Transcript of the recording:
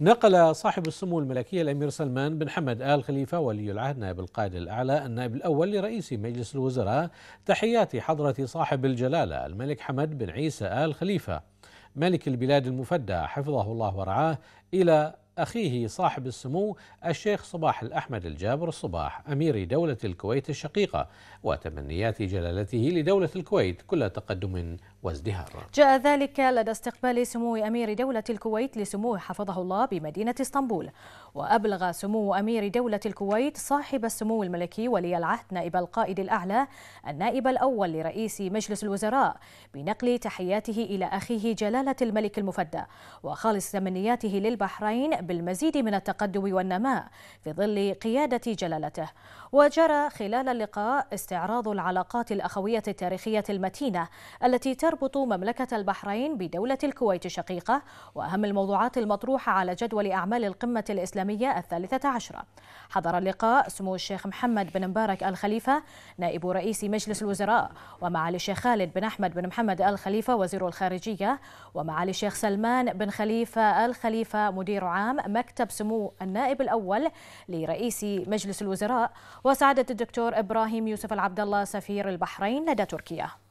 نقل صاحب السمو الملكية الأمير سلمان بن حمد آل خليفة ولي العهد نائب القائد الأعلى النائب الأول لرئيس مجلس الوزراء تحيات حضرة صاحب الجلالة الملك حمد بن عيسى آل خليفة ملك البلاد المفدى حفظه الله ورعاه إلى أخيه صاحب السمو الشيخ صباح الأحمد الجابر الصباح أمير دولة الكويت الشقيقة وتمنيات جلالته لدولة الكويت كل تقدم وازدهار جاء ذلك لدى استقبال سمو أمير دولة الكويت لسموه حفظه الله بمدينة اسطنبول وأبلغ سمو أمير دولة الكويت صاحب السمو الملكي ولي العهد نائب القائد الأعلى النائب الأول لرئيس مجلس الوزراء بنقل تحياته إلى أخيه جلالة الملك المفدى وخالص تمنياته للبحرين بالمزيد من التقدم والنماء في ظل قيادة جلالته وجرى خلال اللقاء استعراض العلاقات الأخوية التاريخية المتينة التي تربط مملكة البحرين بدولة الكويت الشقيقة وأهم الموضوعات المطروحة على جدول أعمال القمة الإسلامية الثالثة عشرة حضر اللقاء سمو الشيخ محمد بن مبارك الخليفة نائب رئيس مجلس الوزراء ومعالي الشيخ خالد بن أحمد بن محمد الخليفة وزير الخارجية ومعالي الشيخ سلمان بن خليفة الخليفة مدير عام عام مكتب سمو النائب الأول لرئيس مجلس الوزراء وسعادة الدكتور إبراهيم يوسف العبد الله سفير البحرين لدى تركيا